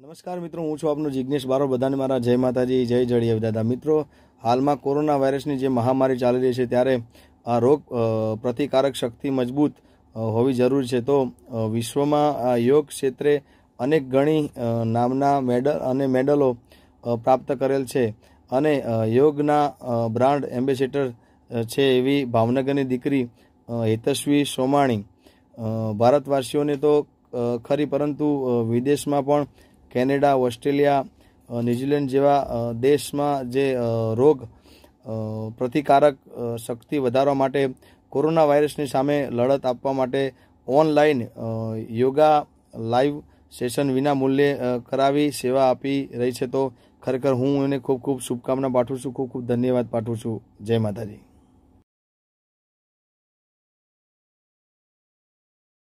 નમસ્કાર મિત્રો હું છું આપનો જિજ્ઞેશ બારો બધાને મારા જય માતાજી જય જળીય દાદા મિત્રો હાલમાં કોરોના વાયરસની જે મહામારી ચાલી રહી છે ત્યારે આ રોગ પ્રતિકારક શક્તિ મજબૂત હોવી જરૂરી છે તો વિશ્વમાં આ યોગ ક્ષેત્રે અનેક ગણી નામના મેડલ અને મેડલો પ્રાપ્ત કરેલ છે અને યોગના બ્રાન્ડ એમ્બેસેડર છે એવી ભાવનગરની દીકરી હેતસ્વી સોમાણી ભારતવાસીઓને તો ખરી પરંતુ વિદેશમાં પણ કેનેડા ઓસ્ટ્રેલિયા ન્યૂઝીલેન્ડ જેવા દેશમાં જે રોગ પ્રતિકારક શક્તિ વધારવા માટે કોરોના વાયરસની સામે લડત આપવા માટે ઓનલાઈન યોગા લાઈવ સેશન વિના મૂલ્યે કરાવી સેવા આપી રહી છે તો ખરેખર હું એને ખૂબ ખૂબ શુભકામના પાઠવું છું ખૂબ ખૂબ ધન્યવાદ પાઠવું છું જય માતાજી